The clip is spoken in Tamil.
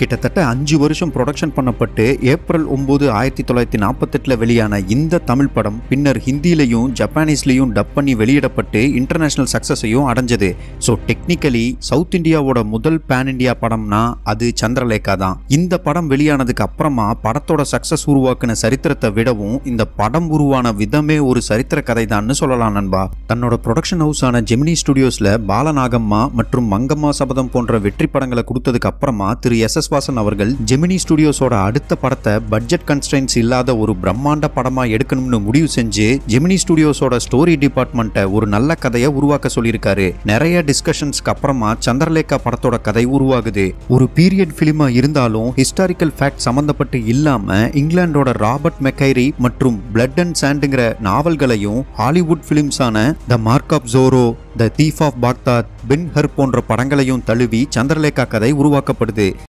கிட்டத்தட்ட அஞ்சு வருஷம் ப்ரொடக்ஷன் பண்ணப்பட்டு ஏப்ரல் ஒம்பது ஆயிரத்தி தொள்ளாயிரத்தி நாற்பத்தெட்டில் வெளியான இந்த தமிழ் படம் பின்னர் ஹிந்திலையும் ஜப்பானீஸ்லையும் டப் பண்ணி வெளியிடப்பட்டு இன்டர்நேஷ்னல் சக்ஸஸையும் அடைஞ்சது ஸோ டெக்னிக்கலி சவுத் இந்தியாவோட முதல் பேன் இண்டியா படம்னா அது சந்திரலேகா தான் இந்த படம் வெளியானதுக்கு அப்புறமா படத்தோட சக்ஸஸ் உருவாக்குன சரித்திரத்தை விடவும் இந்த படம் உருவான விதமே ஒரு சரித்திர கதை தான் சொல்லலாம் நண்பா தன்னோட ப்ரொடக்ஷன் ஹவுஸான ஜெமினி ஸ்டுடியோஸ்ல பாலநாகம்மா மற்றும் மங்கம்மா சபதம் போன்ற வெற்றி படங்களை கொடுத்ததுக்கு அப்புறமா திரு எஸ் எஸ் கமல்ஹாசன் அவர்கள் ஜெமினி ஸ்டுடியோஸோட அடுத்த படத்தை பட்ஜெட் கன்ஸ்டன்ஸ் இல்லாத ஒரு பிரம்மாண்ட படமா எடுக்கணும்னு முடிவு செஞ்சு ஜெமினி ஸ்டுடியோஸோட ஸ்டோரி டிபார்ட்மெண்ட்டை ஒரு நல்ல கதையை உருவாக்க சொல்லியிருக்காரு நிறைய டிஸ்கஷன்ஸ்க்கு அப்புறமா சந்திரலேகா படத்தோட கதை உருவாகுது ஒரு பீரியட் பிலிமா இருந்தாலும் ஹிஸ்டாரிக்கல் ஃபேக்ட் சம்பந்தப்பட்டு இல்லாம இங்கிலாண்டோட ராபர்ட் மெக்கைரி மற்றும் பிளட் அண்ட் சாண்டுங்கிற நாவல்களையும் ஹாலிவுட் பிலிம்ஸான the mark of Zorro the thief of Baghdad Ben Hur போன்ற படங்களையும் தழுவி சந்திரலேகா கதை உருவாக்கப்படுது